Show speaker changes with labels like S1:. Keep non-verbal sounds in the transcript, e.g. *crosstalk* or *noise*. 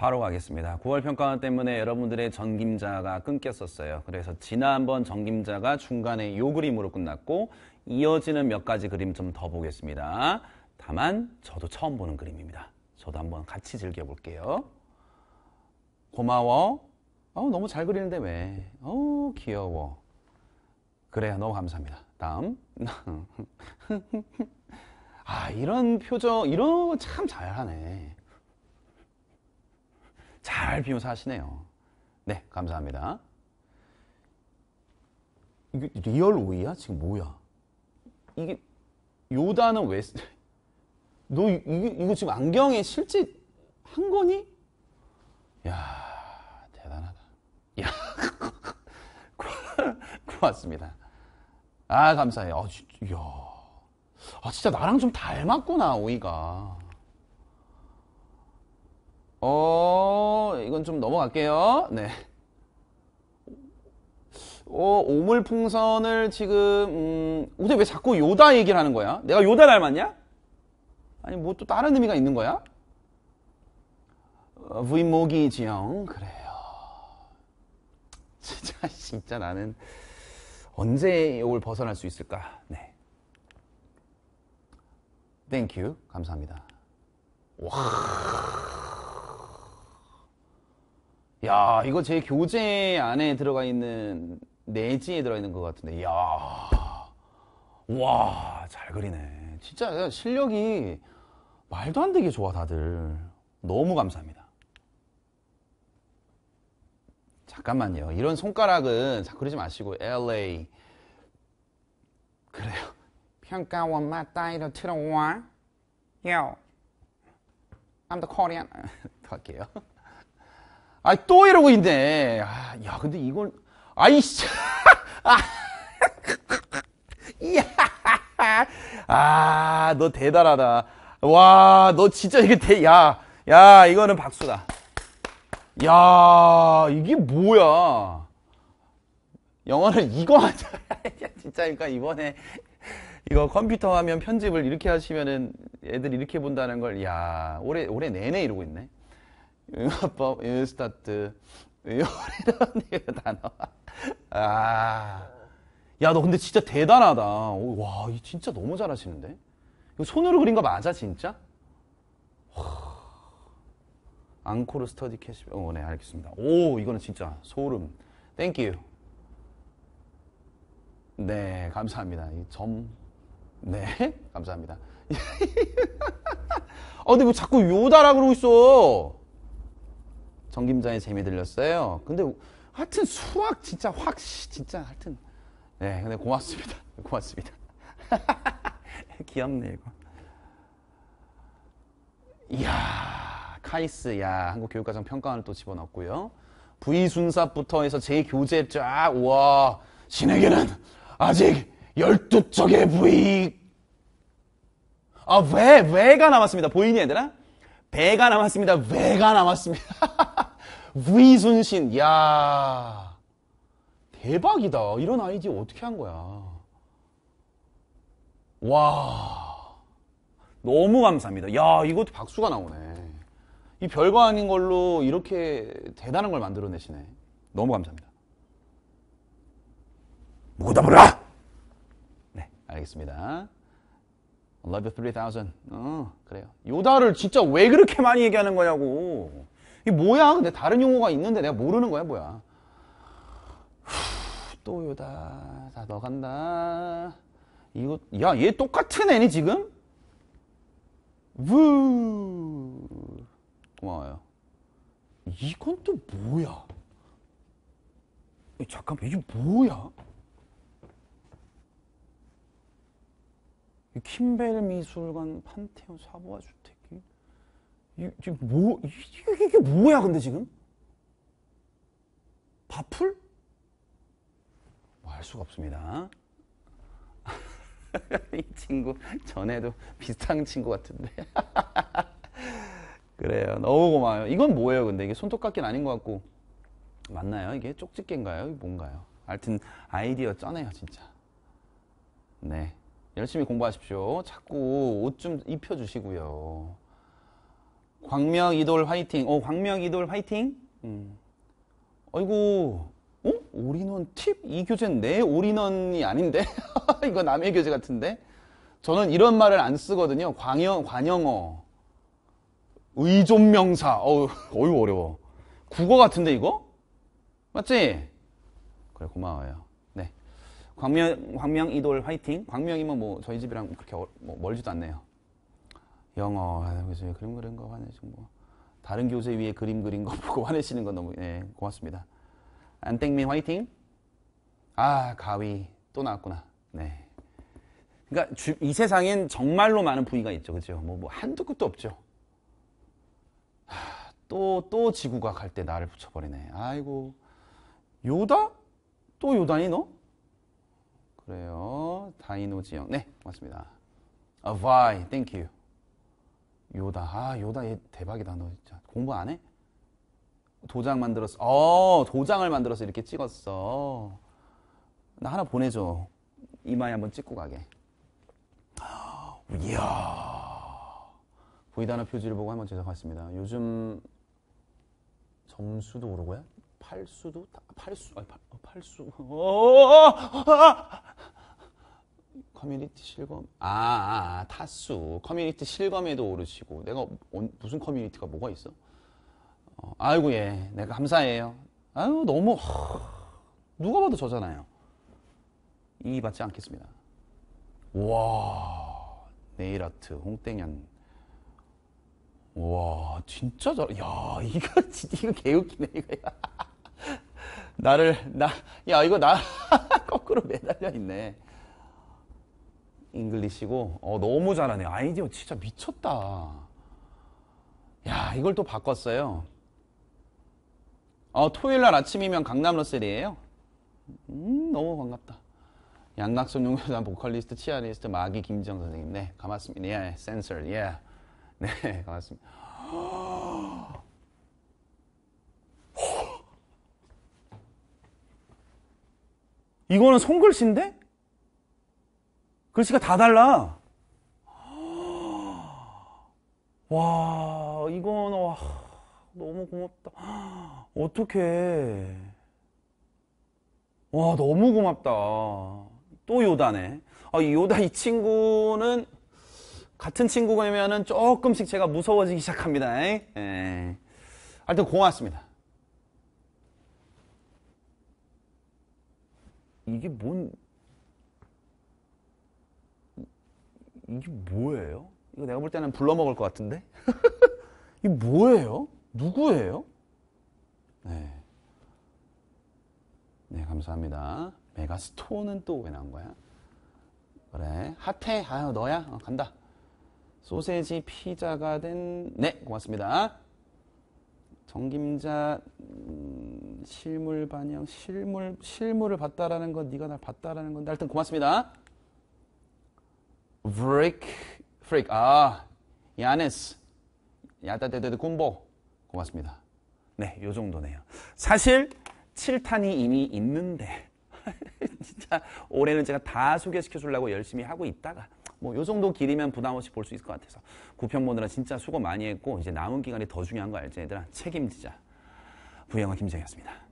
S1: 바로 가겠습니다. 9월 평가원 때문에 여러분들의 전김자가 끊겼었어요. 그래서 지난번 전김자가 중간에 요 그림으로 끝났고 이어지는 몇 가지 그림 좀 더 보겠습니다. 다만 저도 처음 보는 그림입니다. 저도 한번 같이 즐겨볼게요. 고마워. 어 너무 잘 그리는데 왜? 어우, 귀여워. 그래요. 너무 감사합니다. 다음. *laughs* 아, 이런 표정, 이런 거 참 잘하네. 잘 비묘사하시네요. 네, 감사합니다. 이게 리얼 오이야? 지금 뭐야? 이게 요다는 왜? *laughs* 너 이거, 이거 지금 안경에 실제 한 거니? 야 대단하다. 야 *laughs* 고맙습니다. 아 감사해요. 아, 진짜, 야. 아 진짜 나랑 좀 닮았구나 오이가. 어, 이건 좀 넘어갈게요. 네. 어, 오물풍선을 지금, 음, 근데 왜 자꾸 요다 얘기를 하는 거야? 내가 요다 닮았냐? 아니, 뭐 또 다른 의미가 있는 거야? 어, 위목이 지형, 그래요. *laughs* 진짜, 진짜 나는 언제 욕을 벗어날 수 있을까? 네. Thank you. 감사합니다. 와. 야, 이거 제 교재 안에 들어가 있는 내지에 들어 가 있는 것 같은데. 야. 와, 잘 그리네. 진짜 실력이 말도 안 되게 좋아, 다들. 너무 감사합니다. 잠깐만요. 이런 손가락은 자 그러지 마시고 LA 그래요. 평가원 맞다이로 들어와. Yo. I'm the Korean. *laughs* 더 할게요. 아, 또 이러고 있네. 아, 야, 근데 이걸, 아이씨. 아, *laughs* 이야. 아, 너 대단하다. 와, 너 진짜 이게 대, 야, 야, 이거는 박수다. 야, 이게 뭐야. 영어는 이거 하자. *laughs* 진짜, 그러니까 이번에 이거 컴퓨터 화면 편집을 이렇게 하시면은 애들 이렇게 본다는 걸, 야, 올해, 올해 내내 이러고 있네. 융합법, 융스타트, 요리라는 단어. *laughs* 아. 야, 너 근데 진짜 대단하다. 와, 이 진짜 너무 잘하시는데? 이거 손으로 그린 거 맞아, 진짜? 와. 앙코르 스터디 캐시, 어, 네, 알겠습니다. 오, 이거는 진짜 소름. 땡큐. 네, 감사합니다. 이 점. 네, *laughs* 감사합니다. 아 *laughs* 근데 뭐 자꾸 요다라 그러고 있어. 정김장의 재미 들렸어요. 근데 하여튼 수학 진짜 확 진짜 하여튼 네 근데 고맙습니다. *laughs* 고맙습니다. *laughs* 귀엽네 이거. 이야 카이스 야 한국 교육과정 평가원을 또 집어넣었고요. 부 V 순사부터 해서 제 교재 쫙 우와 신에게는 아직 열두 쪽의 V 아왜 왜가 남았습니다. 보이니 얘들아? 배가 남았습니다. 왜가 남았습니다. *laughs* 위순신, 야 대박이다. 이런 아이디어 어떻게 한 거야. 와, 너무 감사합니다. 야, 이것도 박수가 나오네. 이 별거 아닌 걸로 이렇게 대단한 걸 만들어내시네. 너무 감사합니다. 묵어다 버라! 네, 알겠습니다. love you 3000. 어, 그래요. 요다를 진짜 왜 그렇게 많이 얘기하는 거냐고. 이게 뭐야? 근데 다른 용어가 있는데 내가 모르는 거야, 뭐야. 후, 또 요다. 다 너 간다. 이거, 야, 얘 똑같은 애니 지금? 우 고마워요. 이건 또 뭐야? 잠깐만, 이게 뭐야? 킴벨 미술관 판테온 사보아 주택이 뭐, 이게 뭐 이게, 뭐야 근데 지금 바풀? 뭐 할 수가 없습니다. *laughs* 이 친구 전에도 비슷한 친구 같은데. *laughs* 그래요. 너무 고마워요. 이건 뭐예요 근데 이게 손톱깎이는 아닌 것 같고 맞나요? 이게 쪽집게인가요? 이게 뭔가요? 하여튼 아이디어 쩌네요 진짜. 네. 열심히 공부하십시오. 자꾸 옷 좀 입혀주시고요. 광명 이돌 화이팅. 어, 광명 이돌 화이팅. 음. 아이고, 어? 올인원 팁? 이 교재는 내 올인원이 아닌데? *laughs* 이거 남의 교재 같은데? 저는 이런 말을 안 쓰거든요. 광영, 관영어. 의존명사. 어우, 어유 어려워. 국어 같은데, 이거? 맞지? 그래, 고마워요. 광명, 광명 이돌 화이팅. 광명이면 뭐 저희 집이랑 그렇게 어, 뭐 멀지도 않네요. 영어, 그래서 그림 그린 거화내시고뭐 다른 교재 위에 그림 그린 거 *laughs* 보고 화내시는 건 너무 예, 고맙습니다. 안땡민 화이팅. 아 가위 또 나왔구나. 네. 그러니까 주, 이 세상엔 정말로 많은 부위가 있죠, 그죠? 뭐, 뭐 한두 끝도 없죠. 하, 또, 또 지구가 갈 때 나를 붙여버리네. 아이고. 요다? 또요다니 너? 그래요. 다이노 지형. 네, 맞습니다. Avai, thank you. 요다. 아, 요다 얘 대박이다. 너 진짜 공부 안 해? 도장 만들었어. 어, 도장을 만들어서 이렇게 찍었어. 나 하나 보내줘. 이마에 한번 찍고 가게. 이야. 보이다나 표지를 보고 한번 제작했습니다. 요즘 점수도 오르고요. 팔수도 팔수 아니 팔, 팔수 어! 아! 커뮤니티 실검? 아, 아, 아, 타수. 커뮤니티 실검에도 오르시고. 내가 온, 무슨 커뮤니티가 뭐가 있어? 어, 아이고, 예. 내가 감사해요. 아유, 너무, 허, 누가 봐도 저잖아요. 이의 받지 않겠습니다. 와, 네일 아트, 홍땡현. 와, 진짜 저 야, 이거, *laughs* 진짜 이거 개웃기네, 이거. 야. *laughs* 나를, 나, 야, 이거 나, *laughs* 거꾸로 매달려 있네. 잉글리시고 어, 너무 잘하네 아이디어 진짜 미쳤다. 야 이걸 또 바꿨어요. 어, 토요일 날 아침이면 강남 러셀이에요. 음, 너무 반갑다. 양낙선 용사 보컬리스트, 치아리스트 마기 김정 선생님. 네, 가사습니다 예, 센서. 예. y 네, 가사습니다 *laughs* *gasps* 이거는 손글씨인데? 글씨가 다 달라. *gasps* 와, 이건, 와, 너무 고맙다. *gasps* 어떻게 와, 너무 고맙다. 또 요다네. 아, 요다 이 친구는 같은 친구면은 가 조금씩 제가 무서워지기 시작합니다. 예. 하여튼 고맙습니다. 이게 뭔 이게 뭐예요? 이거 내가 볼 때는 불러 먹을 것 같은데? *laughs* 이게 뭐예요? 누구예요? 네. 네, 감사합니다. 메가스톤은 또왜 나온 거야? 그래. 핫해. 아유, 너야? 어, 간다. 소세지 피자가 된, 네, 고맙습니다. 정김자 음, 실물 반영 실물 실물을 봤다라는 건 네가 날 봤다라는 건데 하여튼 고맙습니다. 브레이크 프릭 아 야네스 야따떼떼 콤보 고맙습니다 네요 정도네요 사실 7탄이 이미 있는데 *laughs* 진짜 올해는 제가 다 소개시켜 주려고 열심히 하고 있다가 뭐 요 정도 길이면 부담 없이 볼 수 있을 것 같아서 구평 보느라 진짜 수고 많이 했고 이제 남은 기간이 더 중요한 거 알지 얘들아 책임지자 부영아 김재이었습니다